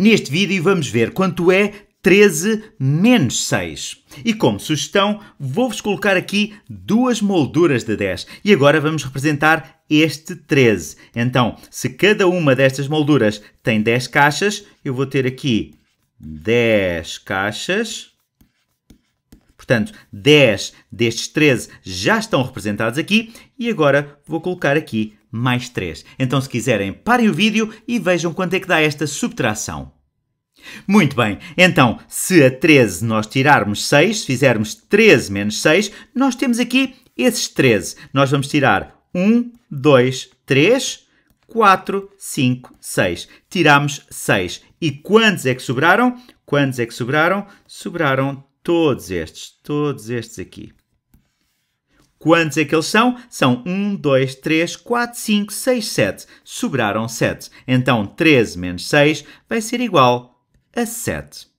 Neste vídeo vamos ver quanto é 13 menos 6. E como sugestão, vou-vos colocar aqui duas molduras de 10. E agora vamos representar este 13. Então, se cada uma destas molduras tem 10 caixas, eu vou ter aqui 10 caixas. Portanto, 10 destes 13 já estão representados aqui. E agora vou colocar aqui mais 3. Então, se quiserem, parem o vídeo e vejam quanto é que dá esta subtração. Muito bem, então, se a 13 nós tirarmos 6, se fizermos 13 menos 6, nós temos aqui esses 13. Nós vamos tirar 1, 2, 3, 4, 5, 6. Tiramos 6. E quantos é que sobraram? Quantos é que sobraram? Sobraram todos estes, todos estes aqui. Quantos é que eles são? São 1, 2, 3, 4, 5, 6, 7. Sobraram 7. Então 13 menos 6 vai ser igual a 7.